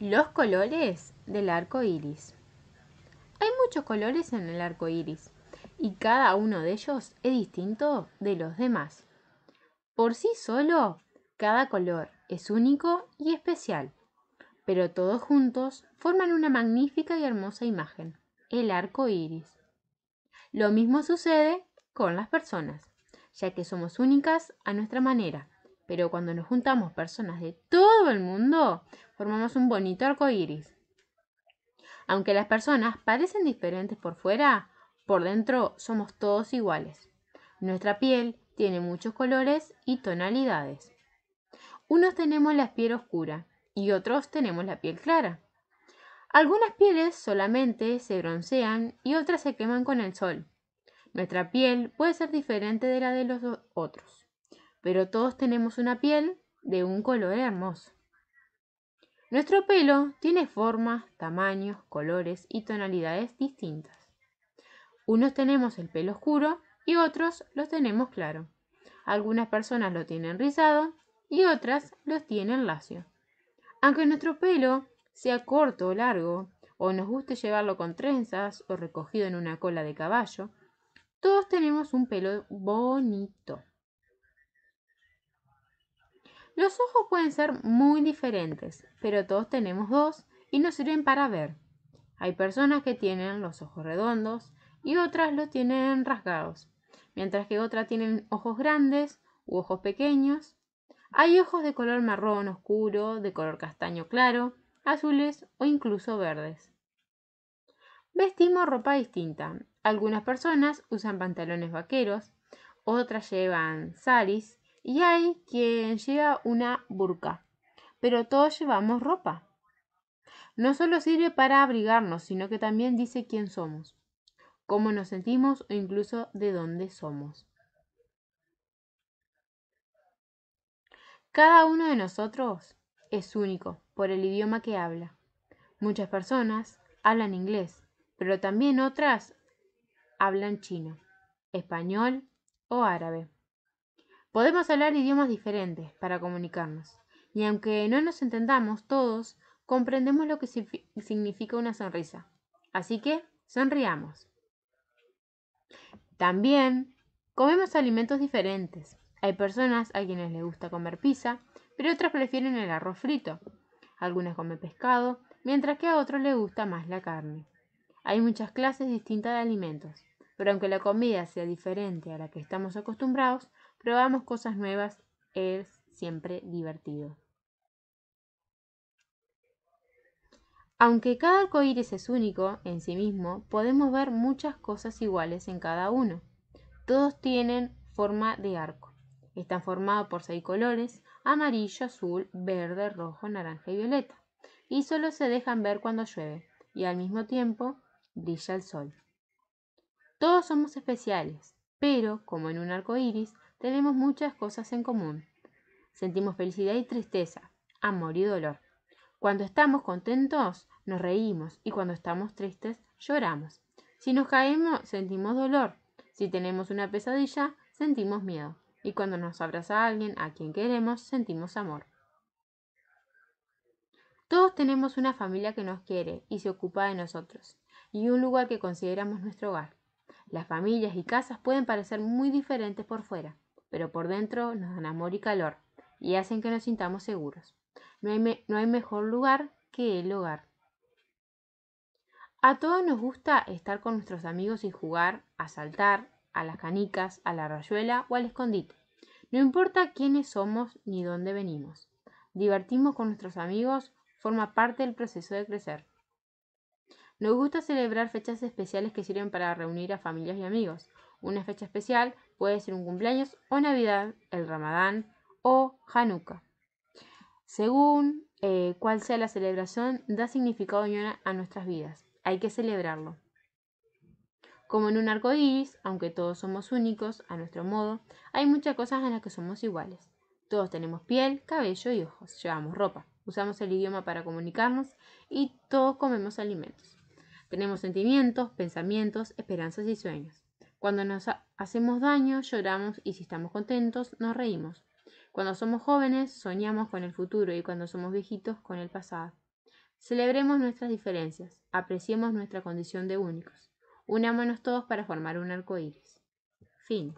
Los colores del arco iris. Hay muchos colores en el arco iris y cada uno de ellos es distinto de los demás. Por sí solo, cada color es único y especial, pero todos juntos forman una magnífica y hermosa imagen, el arco iris. Lo mismo sucede con las personas, ya que somos únicas a nuestra manera. Pero cuando nos juntamos personas de todo el mundo, formamos un bonito arco iris. Aunque las personas parecen diferentes por fuera, por dentro somos todos iguales. Nuestra piel tiene muchos colores y tonalidades. Unos tenemos la piel oscura y otros tenemos la piel clara. Algunas pieles solamente se broncean y otras se queman con el sol. Nuestra piel puede ser diferente de la de los otros pero todos tenemos una piel de un color hermoso. Nuestro pelo tiene formas, tamaños, colores y tonalidades distintas. Unos tenemos el pelo oscuro y otros los tenemos claro. Algunas personas lo tienen rizado y otras los tienen lacio. Aunque nuestro pelo sea corto o largo, o nos guste llevarlo con trenzas o recogido en una cola de caballo, todos tenemos un pelo bonito. Los ojos pueden ser muy diferentes, pero todos tenemos dos y nos sirven para ver. Hay personas que tienen los ojos redondos y otras los tienen rasgados, mientras que otras tienen ojos grandes u ojos pequeños. Hay ojos de color marrón oscuro, de color castaño claro, azules o incluso verdes. Vestimos ropa distinta. Algunas personas usan pantalones vaqueros, otras llevan salis y hay quien lleva una burka, pero todos llevamos ropa. No solo sirve para abrigarnos, sino que también dice quién somos, cómo nos sentimos o incluso de dónde somos. Cada uno de nosotros es único por el idioma que habla. Muchas personas hablan inglés, pero también otras hablan chino, español o árabe. Podemos hablar idiomas diferentes para comunicarnos, y aunque no nos entendamos todos, comprendemos lo que significa una sonrisa. Así que, sonriamos. También, comemos alimentos diferentes. Hay personas a quienes les gusta comer pizza, pero otras prefieren el arroz frito. Algunas comen pescado, mientras que a otros les gusta más la carne. Hay muchas clases distintas de alimentos, pero aunque la comida sea diferente a la que estamos acostumbrados, Probamos cosas nuevas, es siempre divertido. Aunque cada iris es único en sí mismo, podemos ver muchas cosas iguales en cada uno. Todos tienen forma de arco. Están formados por seis colores: amarillo, azul, verde, rojo, naranja y violeta. Y solo se dejan ver cuando llueve y al mismo tiempo brilla el sol. Todos somos especiales, pero como en un arco iris, tenemos muchas cosas en común. Sentimos felicidad y tristeza, amor y dolor. Cuando estamos contentos, nos reímos y cuando estamos tristes, lloramos. Si nos caemos, sentimos dolor. Si tenemos una pesadilla, sentimos miedo. Y cuando nos abraza a alguien a quien queremos, sentimos amor. Todos tenemos una familia que nos quiere y se ocupa de nosotros, y un lugar que consideramos nuestro hogar. Las familias y casas pueden parecer muy diferentes por fuera, pero por dentro nos dan amor y calor y hacen que nos sintamos seguros. No hay, mejor lugar que el hogar. A todos nos gusta estar con nuestros amigos y jugar, a saltar, a las canicas, a la rayuela o al escondite. No importa quiénes somos ni dónde venimos. Divertimos con nuestros amigos forma parte del proceso de crecer. Nos gusta celebrar fechas especiales que sirven para reunir a familias y amigos, una fecha especial puede ser un cumpleaños o Navidad, el Ramadán o Hanukkah. Según eh, cuál sea la celebración, da significado a nuestras vidas. Hay que celebrarlo. Como en un arco iris, aunque todos somos únicos a nuestro modo, hay muchas cosas en las que somos iguales. Todos tenemos piel, cabello y ojos, llevamos ropa, usamos el idioma para comunicarnos y todos comemos alimentos. Tenemos sentimientos, pensamientos, esperanzas y sueños. Cuando nos hacemos daño, lloramos y si estamos contentos, nos reímos. Cuando somos jóvenes, soñamos con el futuro y cuando somos viejitos, con el pasado. Celebremos nuestras diferencias, apreciemos nuestra condición de únicos. Unámonos todos para formar un arco iris. Fin.